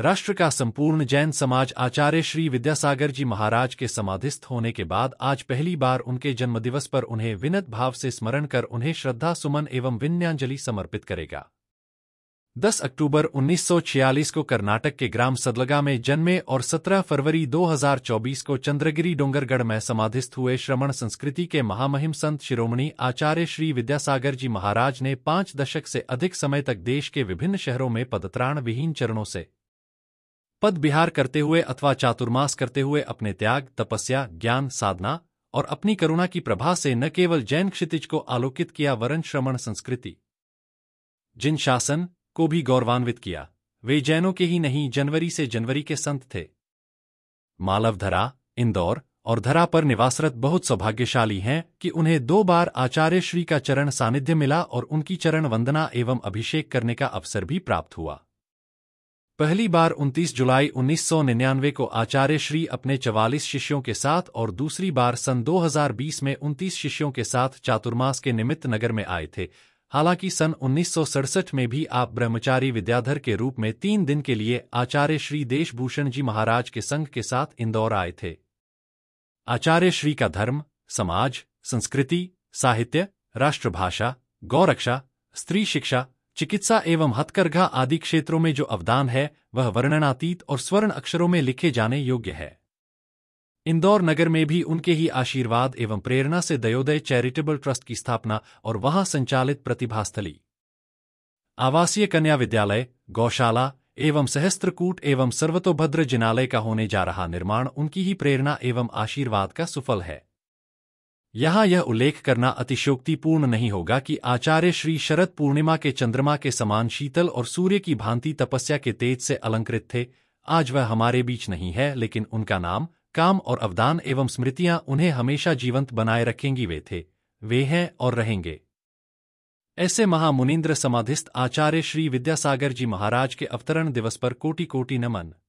राष्ट्र का संपूर्ण जैन समाज आचार्य श्री विद्यासागर जी महाराज के समाधिस्थ होने के बाद आज पहली बार उनके जन्मदिवस पर उन्हें विनत भाव से स्मरण कर उन्हें श्रद्धा सुमन एवं विन्यांजलि समर्पित करेगा 10 अक्टूबर 1946 को कर्नाटक के ग्राम सदलगा में जन्मे और 17 फरवरी 2024 को चंद्रगिरी डोंगरगढ़ में समाधिस्थ हुए श्रवण संस्कृति के महामहिम संत शिरोमणि आचार्य श्री विद्यासागर जी महाराज ने पांच दशक से अधिक समय तक देश के विभिन्न शहरों में पदत्राण विहीन चरणों से पद विहार करते हुए अथवा चातुर्मास करते हुए अपने त्याग तपस्या ज्ञान साधना और अपनी करुणा की प्रभा से न केवल जैन क्षितिज को आलोकित किया वरण श्रमण संस्कृति जिन शासन को भी गौरवान्वित किया वे जैनों के ही नहीं जनवरी से जनवरी के संत थे मालवधरा इंदौर और धरा पर निवासरत बहुत सौभाग्यशाली हैं कि उन्हें दो बार आचार्य श्री का चरण सानिध्य मिला और उनकी चरण वंदना एवं अभिषेक करने का अवसर भी प्राप्त हुआ पहली बार 29 जुलाई 1999 को आचार्य श्री अपने 44 शिष्यों के साथ और दूसरी बार सन 2020 में 29 शिष्यों के साथ चातुर्मास के निमित्त नगर में आए थे हालांकि सन उन्नीस में भी आप ब्रह्मचारी विद्याधर के रूप में तीन दिन के लिए आचार्य श्री देशभूषण जी महाराज के संघ के साथ इंदौर आए थे आचार्य श्री का धर्म समाज संस्कृति साहित्य राष्ट्रभाषा गौरक्षा स्त्री शिक्षा चिकित्सा एवं हथकरघा आदि क्षेत्रों में जो अवदान है वह वर्णनातीत और स्वर्ण अक्षरों में लिखे जाने योग्य है इंदौर नगर में भी उनके ही आशीर्वाद एवं प्रेरणा से दयोदय चैरिटेबल ट्रस्ट की स्थापना और वहां संचालित प्रतिभास्थली आवासीय कन्या विद्यालय गौशाला एवं सहस्त्रकूट एवं सर्वतोभद्र जिनालय का होने जा रहा निर्माण उनकी ही प्रेरणा एवं आशीर्वाद का सुफल है यहाँ यह उल्लेख करना अतिशोक्तिपूर्ण नहीं होगा कि आचार्य श्री शरद पूर्णिमा के चंद्रमा के समान शीतल और सूर्य की भांति तपस्या के तेज से अलंकृत थे आज वह हमारे बीच नहीं है लेकिन उनका नाम काम और अवदान एवं स्मृतियां उन्हें हमेशा जीवंत बनाए रखेंगी वे थे वे हैं और रहेंगे ऐसे महामुनिन्द्र समाधिस्थ आचार्य श्री विद्यासागर जी महाराज के अवतरण दिवस पर कोटि कोटि नमन